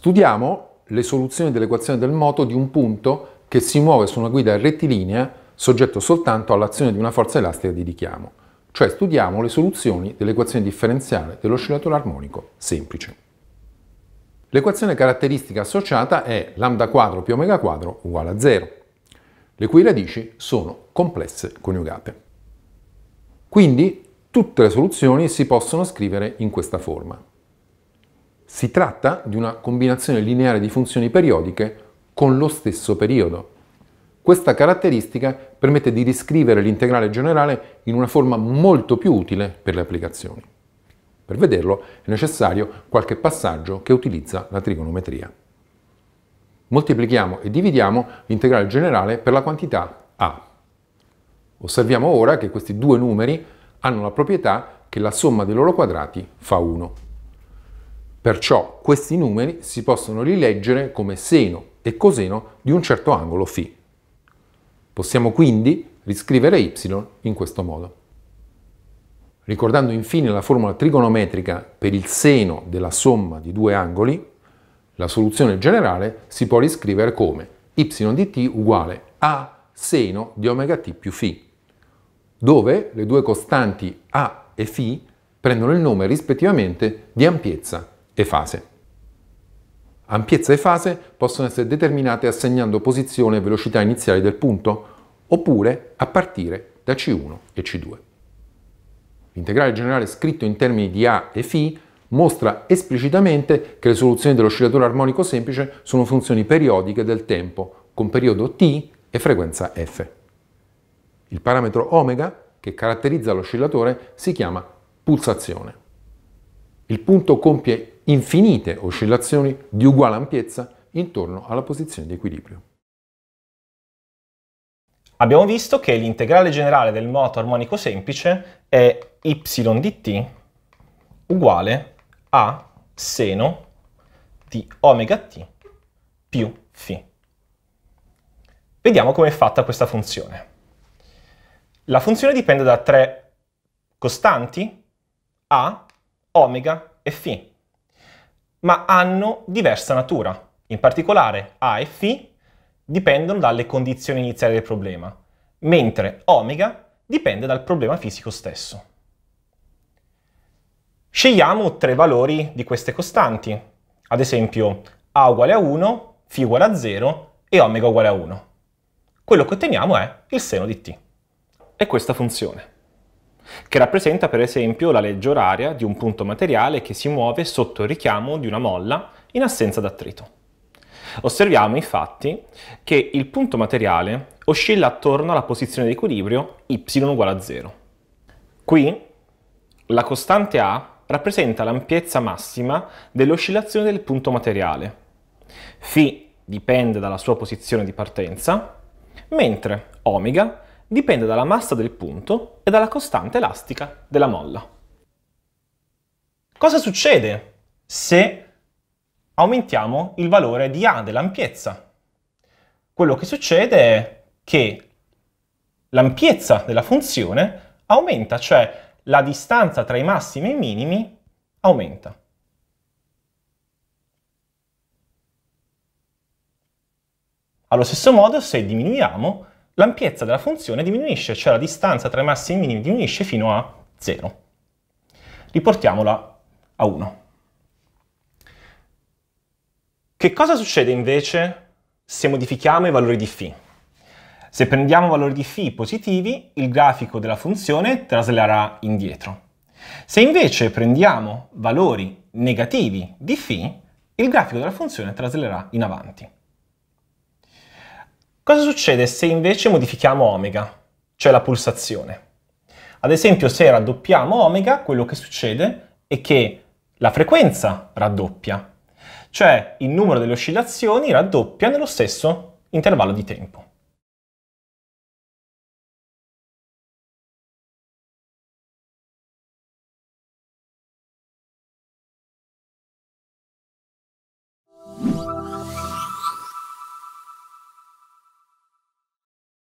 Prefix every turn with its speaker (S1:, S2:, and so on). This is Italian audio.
S1: Studiamo le soluzioni dell'equazione del moto di un punto che si muove su una guida rettilinea soggetto soltanto all'azione di una forza elastica di richiamo, cioè studiamo le soluzioni dell'equazione differenziale dell'oscillatore armonico semplice. L'equazione caratteristica associata è lambda quadro più omega quadro uguale a 0, le cui radici sono complesse coniugate. Quindi tutte le soluzioni si possono scrivere in questa forma. Si tratta di una combinazione lineare di funzioni periodiche con lo stesso periodo. Questa caratteristica permette di riscrivere l'integrale generale in una forma molto più utile per le applicazioni. Per vederlo è necessario qualche passaggio che utilizza la trigonometria. Moltiplichiamo e dividiamo l'integrale generale per la quantità a. Osserviamo ora che questi due numeri hanno la proprietà che la somma dei loro quadrati fa 1. Perciò questi numeri si possono rileggere come seno e coseno di un certo angolo φ. Possiamo quindi riscrivere y in questo modo. Ricordando infine la formula trigonometrica per il seno della somma di due angoli, la soluzione generale si può riscrivere come y di t uguale a seno di ωt più φ, dove le due costanti a e φ prendono il nome rispettivamente di ampiezza e fase. Ampiezza e fase possono essere determinate assegnando posizione e velocità iniziali del punto, oppure a partire da C1 e C2. L'integrale generale scritto in termini di A e φ mostra esplicitamente che le soluzioni dell'oscillatore armonico semplice sono funzioni periodiche del tempo, con periodo t e frequenza f. Il parametro omega, che caratterizza l'oscillatore, si chiama pulsazione. Il punto compie infinite oscillazioni di uguale ampiezza intorno alla posizione di equilibrio.
S2: Abbiamo visto che l'integrale generale del moto armonico semplice è y di t uguale a seno di omega t più φ. Vediamo come è fatta questa funzione. La funzione dipende da tre costanti, a, omega e φ ma hanno diversa natura. In particolare A e Φ dipendono dalle condizioni iniziali del problema, mentre ω dipende dal problema fisico stesso. Scegliamo tre valori di queste costanti, ad esempio a uguale a 1, φ uguale a 0 e ω uguale a 1. Quello che otteniamo è il seno di t. E questa funzione che rappresenta per esempio la legge oraria di un punto materiale che si muove sotto il richiamo di una molla in assenza d'attrito. Osserviamo infatti che il punto materiale oscilla attorno alla posizione di equilibrio y uguale a 0. Qui la costante A rappresenta l'ampiezza massima dell'oscillazione del punto materiale. Φ dipende dalla sua posizione di partenza, mentre ω dipende dalla massa del punto e dalla costante elastica della molla. Cosa succede se aumentiamo il valore di A dell'ampiezza? Quello che succede è che l'ampiezza della funzione aumenta, cioè la distanza tra i massimi e i minimi aumenta. Allo stesso modo, se diminuiamo, l'ampiezza della funzione diminuisce, cioè la distanza tra i massimi e i minimi diminuisce fino a 0. Riportiamola a 1. Che cosa succede invece se modifichiamo i valori di φ? Se prendiamo valori di φ positivi, il grafico della funzione traslerà indietro. Se invece prendiamo valori negativi di φ, il grafico della funzione traslerà in avanti. Cosa succede se invece modifichiamo omega, cioè la pulsazione? Ad esempio se raddoppiamo omega, quello che succede è che la frequenza raddoppia, cioè il numero delle oscillazioni raddoppia nello stesso intervallo di tempo.